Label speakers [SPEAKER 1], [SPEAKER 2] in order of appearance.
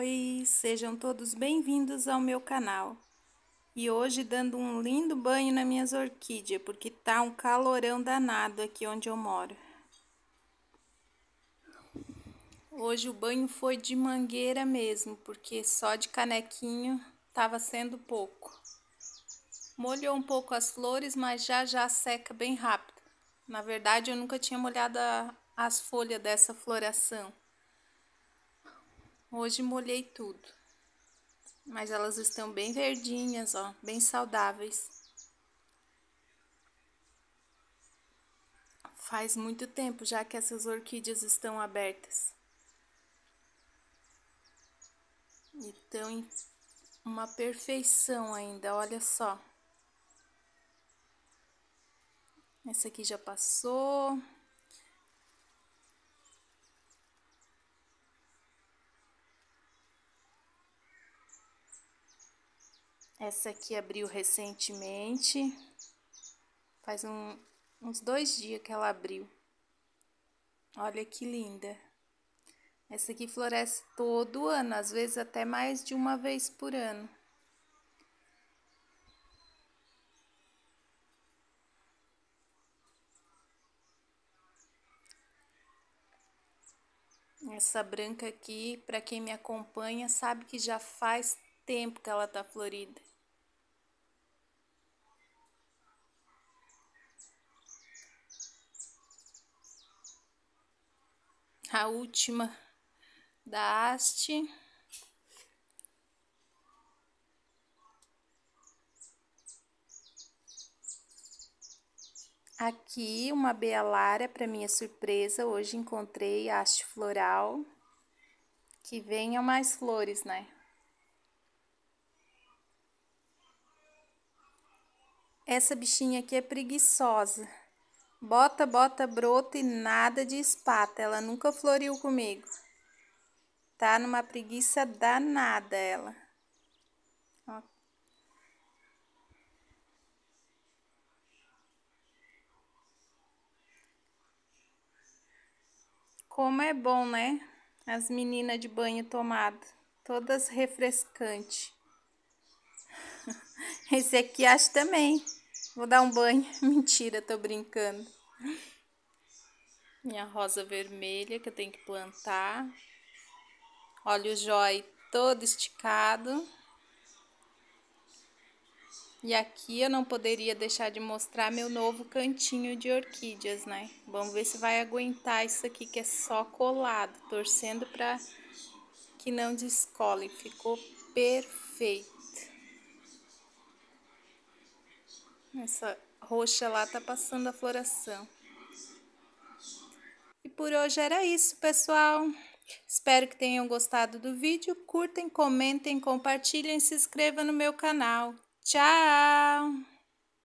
[SPEAKER 1] Oi, sejam todos bem-vindos ao meu canal. E hoje dando um lindo banho nas minhas orquídeas, porque tá um calorão danado aqui onde eu moro. Hoje o banho foi de mangueira mesmo, porque só de canequinho tava sendo pouco. Molhou um pouco as flores, mas já já seca bem rápido. Na verdade, eu nunca tinha molhado a, as folhas dessa floração. Hoje molhei tudo, mas elas estão bem verdinhas, ó, bem saudáveis. Faz muito tempo já que essas orquídeas estão abertas. E estão em uma perfeição ainda, olha só. Essa aqui já passou. Essa aqui abriu recentemente. Faz um, uns dois dias que ela abriu. Olha que linda. Essa aqui floresce todo ano, às vezes até mais de uma vez por ano. Essa branca aqui, para quem me acompanha, sabe que já faz tempo que ela tá florida. A última da haste. Aqui uma bealária, para minha surpresa, hoje encontrei haste floral, que venham mais flores, né? Essa bichinha aqui é preguiçosa. Bota, bota, brota e nada de espata. Ela nunca floriu comigo. Tá numa preguiça danada ela. Ó. Como é bom, né? As meninas de banho tomado. Todas refrescantes. Esse aqui acho também. Vou dar um banho. Mentira, tô brincando. Minha rosa vermelha que eu tenho que plantar. Olha o jói todo esticado. E aqui eu não poderia deixar de mostrar meu novo cantinho de orquídeas, né? Vamos ver se vai aguentar isso aqui que é só colado, torcendo para que não descole. Ficou perfeito. Essa roxa lá tá passando a floração. E por hoje era isso, pessoal. Espero que tenham gostado do vídeo. Curtem, comentem, compartilhem e se inscrevam no meu canal. Tchau!